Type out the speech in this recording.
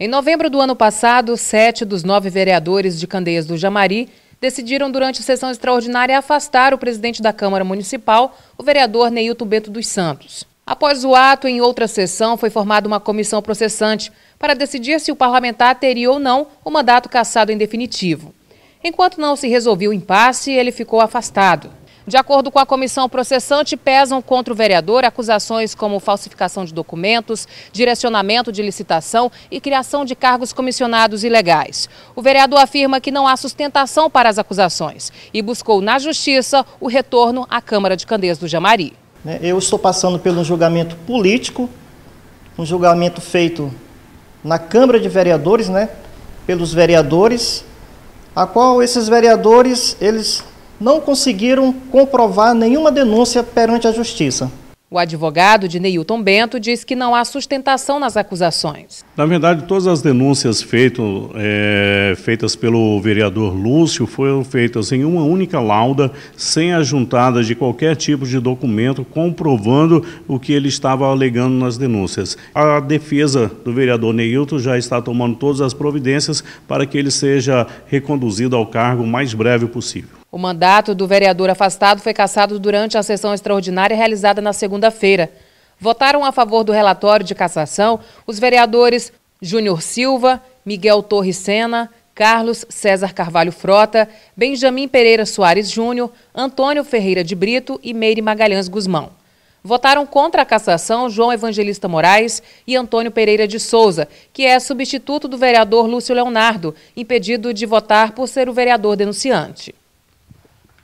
Em novembro do ano passado, sete dos nove vereadores de Candeias do Jamari decidiram, durante sessão extraordinária, afastar o presidente da Câmara Municipal, o vereador Neilton Bento dos Santos. Após o ato, em outra sessão, foi formada uma comissão processante para decidir se o parlamentar teria ou não o mandato cassado em definitivo. Enquanto não se resolveu o impasse, ele ficou afastado. De acordo com a comissão processante, pesam contra o vereador acusações como falsificação de documentos, direcionamento de licitação e criação de cargos comissionados ilegais. O vereador afirma que não há sustentação para as acusações e buscou na justiça o retorno à Câmara de Candeias do Jamari. Né, eu estou passando pelo julgamento político, um julgamento feito na Câmara de Vereadores, né, pelos vereadores, a qual esses vereadores, eles não conseguiram comprovar nenhuma denúncia perante a Justiça. O advogado de Neilton Bento diz que não há sustentação nas acusações. Na verdade, todas as denúncias feito, é, feitas pelo vereador Lúcio foram feitas em uma única lauda, sem a juntada de qualquer tipo de documento comprovando o que ele estava alegando nas denúncias. A defesa do vereador Neilton já está tomando todas as providências para que ele seja reconduzido ao cargo o mais breve possível. O mandato do vereador afastado foi cassado durante a sessão extraordinária realizada na segunda-feira votaram a favor do relatório de cassação os vereadores Júnior Silva, Miguel Torres Sena, Carlos César Carvalho Frota, Benjamin Pereira Soares Júnior, Antônio Ferreira de Brito e Meire Magalhães Guzmão. Votaram contra a cassação João Evangelista Moraes e Antônio Pereira de Souza, que é substituto do vereador Lúcio Leonardo, impedido de votar por ser o vereador denunciante.